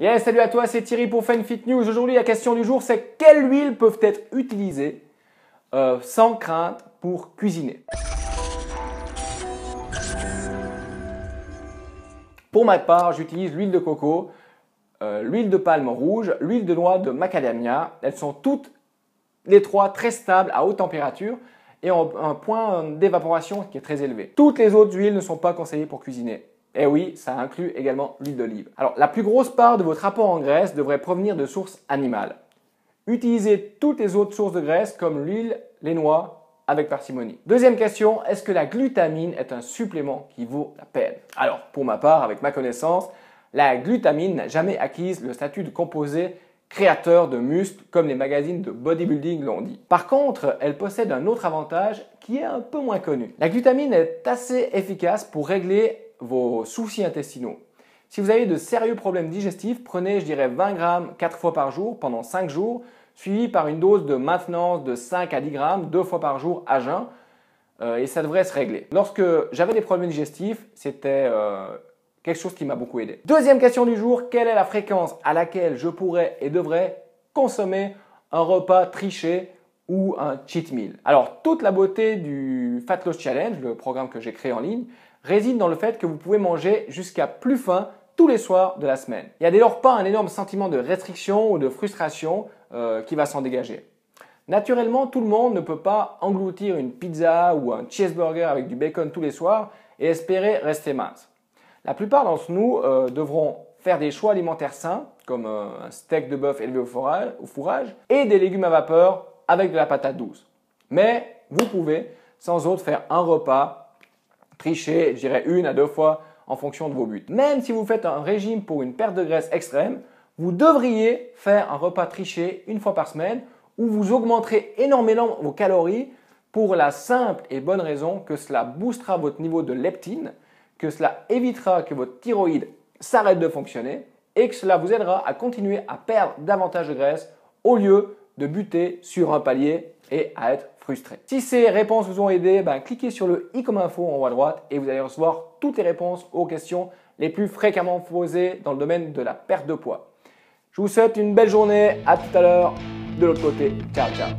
Yes, salut à toi, c'est Thierry pour FanFit News. Aujourd'hui, la question du jour, c'est quelles huiles peuvent être utilisées euh, sans crainte pour cuisiner Pour ma part, j'utilise l'huile de coco, euh, l'huile de palme rouge, l'huile de noix de macadamia. Elles sont toutes les trois très stables à haute température et ont un point d'évaporation qui est très élevé. Toutes les autres huiles ne sont pas conseillées pour cuisiner. Et eh oui, ça inclut également l'huile d'olive. Alors, la plus grosse part de votre apport en graisse devrait provenir de sources animales. Utilisez toutes les autres sources de graisse comme l'huile, les noix, avec parcimonie. Deuxième question, est-ce que la glutamine est un supplément qui vaut la peine Alors, pour ma part, avec ma connaissance, la glutamine n'a jamais acquis le statut de composé créateur de muscles comme les magazines de bodybuilding l'ont dit. Par contre, elle possède un autre avantage qui est un peu moins connu. La glutamine est assez efficace pour régler vos soucis intestinaux. Si vous avez de sérieux problèmes digestifs, prenez, je dirais, 20 grammes 4 fois par jour pendant 5 jours, suivi par une dose de maintenance de 5 à 10 grammes deux fois par jour à jeun, euh, et ça devrait se régler. Lorsque j'avais des problèmes digestifs, c'était euh, quelque chose qui m'a beaucoup aidé. Deuxième question du jour, quelle est la fréquence à laquelle je pourrais et devrais consommer un repas triché ou un cheat meal Alors, toute la beauté du Fat Loss Challenge, le programme que j'ai créé en ligne, réside dans le fait que vous pouvez manger jusqu'à plus faim tous les soirs de la semaine. Il n'y a dès lors pas un énorme sentiment de restriction ou de frustration euh, qui va s'en dégager. Naturellement, tout le monde ne peut pas engloutir une pizza ou un cheeseburger avec du bacon tous les soirs et espérer rester mince. La plupart d'entre nous euh, devront faire des choix alimentaires sains, comme euh, un steak de bœuf élevé au fourrage, fourrage, et des légumes à vapeur avec de la patate douce. Mais vous pouvez sans autre faire un repas tricher, je dirais, une à deux fois en fonction de vos buts. Même si vous faites un régime pour une perte de graisse extrême, vous devriez faire un repas triché une fois par semaine où vous augmenterez énormément vos calories pour la simple et bonne raison que cela boostera votre niveau de leptine, que cela évitera que votre thyroïde s'arrête de fonctionner et que cela vous aidera à continuer à perdre davantage de graisse au lieu de buter sur un palier et à être frustré. Si ces réponses vous ont aidé, ben, cliquez sur le i comme info en haut à droite et vous allez recevoir toutes les réponses aux questions les plus fréquemment posées dans le domaine de la perte de poids. Je vous souhaite une belle journée, à tout à l'heure de l'autre côté. Ciao ciao